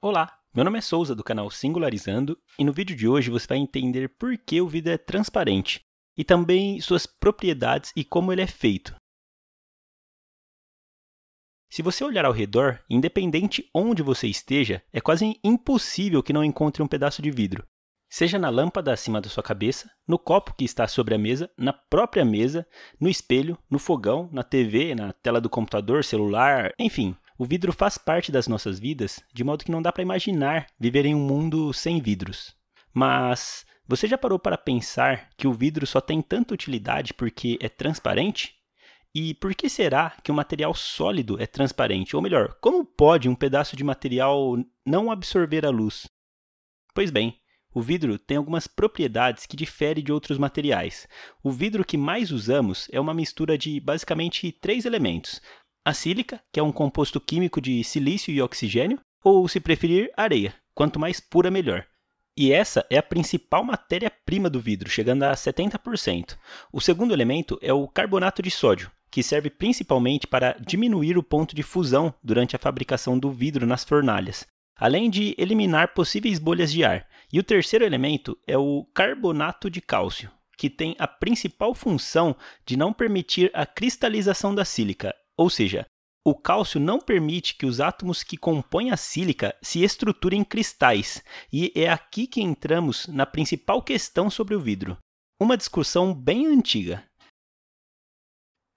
Olá, meu nome é Souza do canal Singularizando e no vídeo de hoje você vai entender por que o vidro é transparente e também suas propriedades e como ele é feito. Se você olhar ao redor, independente onde você esteja, é quase impossível que não encontre um pedaço de vidro seja na lâmpada acima da sua cabeça, no copo que está sobre a mesa, na própria mesa, no espelho, no fogão, na TV, na tela do computador, celular, enfim. O vidro faz parte das nossas vidas, de modo que não dá para imaginar viver em um mundo sem vidros. Mas você já parou para pensar que o vidro só tem tanta utilidade porque é transparente? E por que será que o um material sólido é transparente? Ou melhor, como pode um pedaço de material não absorver a luz? Pois bem, o vidro tem algumas propriedades que diferem de outros materiais. O vidro que mais usamos é uma mistura de basicamente três elementos: a sílica, que é um composto químico de silício e oxigênio, ou, se preferir, areia. Quanto mais pura, melhor. E essa é a principal matéria-prima do vidro, chegando a 70%. O segundo elemento é o carbonato de sódio, que serve principalmente para diminuir o ponto de fusão durante a fabricação do vidro nas fornalhas além de eliminar possíveis bolhas de ar. E o terceiro elemento é o carbonato de cálcio, que tem a principal função de não permitir a cristalização da sílica, ou seja, o cálcio não permite que os átomos que compõem a sílica se estruturem em cristais, e é aqui que entramos na principal questão sobre o vidro, uma discussão bem antiga.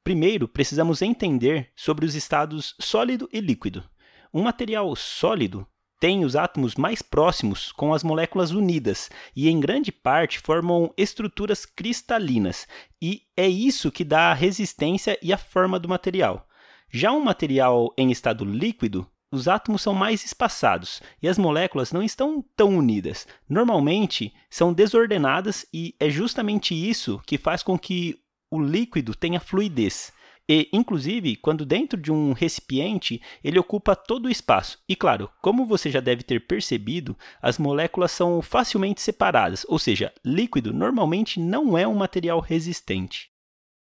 Primeiro, precisamos entender sobre os estados sólido e líquido. Um material sólido têm os átomos mais próximos com as moléculas unidas e, em grande parte, formam estruturas cristalinas, e é isso que dá a resistência e a forma do material. Já um material em estado líquido, os átomos são mais espaçados e as moléculas não estão tão unidas. Normalmente são desordenadas e é justamente isso que faz com que o líquido tenha fluidez. E, inclusive, quando dentro de um recipiente, ele ocupa todo o espaço. E claro, como você já deve ter percebido, as moléculas são facilmente separadas, ou seja, líquido normalmente não é um material resistente.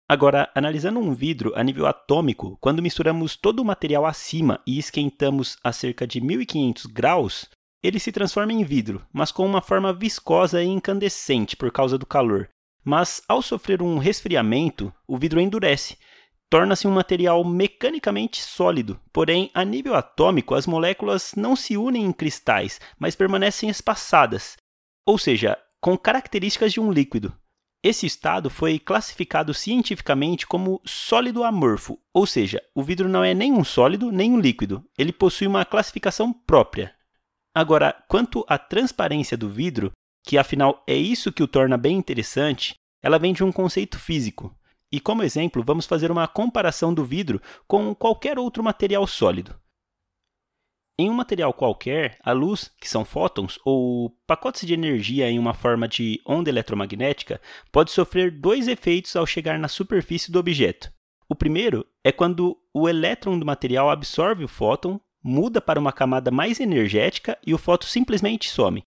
Agora, analisando um vidro a nível atômico, quando misturamos todo o material acima e esquentamos a cerca de 1500 graus, ele se transforma em vidro, mas com uma forma viscosa e incandescente por causa do calor. Mas ao sofrer um resfriamento, o vidro endurece, torna-se um material mecanicamente sólido. Porém, a nível atômico, as moléculas não se unem em cristais, mas permanecem espaçadas, ou seja, com características de um líquido. Esse estado foi classificado cientificamente como sólido amorfo, ou seja, o vidro não é nem um sólido nem um líquido, ele possui uma classificação própria. Agora, quanto à transparência do vidro, que afinal é isso que o torna bem interessante, ela vem de um conceito físico. E como exemplo, vamos fazer uma comparação do vidro com qualquer outro material sólido. Em um material qualquer, a luz, que são fótons, ou pacotes de energia em uma forma de onda eletromagnética, pode sofrer dois efeitos ao chegar na superfície do objeto. O primeiro é quando o elétron do material absorve o fóton, muda para uma camada mais energética e o fóton simplesmente some.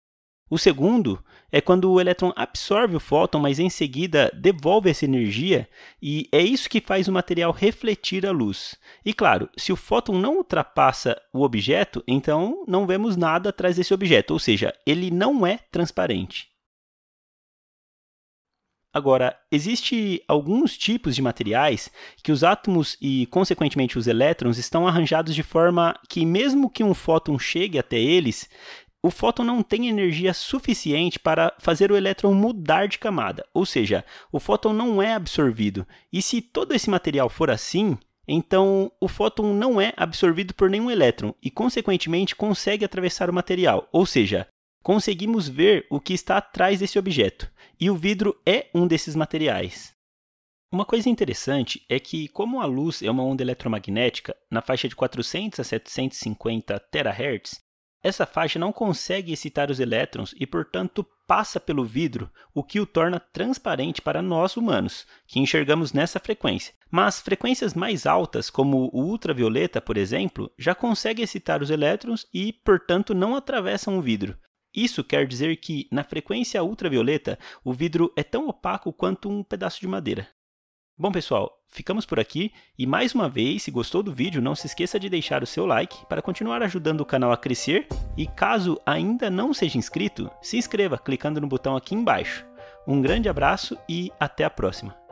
O segundo é quando o elétron absorve o fóton, mas em seguida devolve essa energia, e é isso que faz o material refletir a luz. E claro, se o fóton não ultrapassa o objeto, então não vemos nada atrás desse objeto, ou seja, ele não é transparente. Agora, existe alguns tipos de materiais que os átomos e, consequentemente, os elétrons estão arranjados de forma que, mesmo que um fóton chegue até eles, o fóton não tem energia suficiente para fazer o elétron mudar de camada, ou seja, o fóton não é absorvido. E se todo esse material for assim, então o fóton não é absorvido por nenhum elétron e, consequentemente, consegue atravessar o material, ou seja, conseguimos ver o que está atrás desse objeto, e o vidro é um desses materiais. Uma coisa interessante é que, como a luz é uma onda eletromagnética na faixa de 400 a 750 terahertz, essa faixa não consegue excitar os elétrons e, portanto, passa pelo vidro, o que o torna transparente para nós humanos, que enxergamos nessa frequência. Mas frequências mais altas, como o ultravioleta, por exemplo, já consegue excitar os elétrons e, portanto, não atravessam o vidro. Isso quer dizer que, na frequência ultravioleta, o vidro é tão opaco quanto um pedaço de madeira. Bom, pessoal, ficamos por aqui e mais uma vez, se gostou do vídeo, não se esqueça de deixar o seu like para continuar ajudando o canal a crescer e caso ainda não seja inscrito, se inscreva clicando no botão aqui embaixo. Um grande abraço e até a próxima!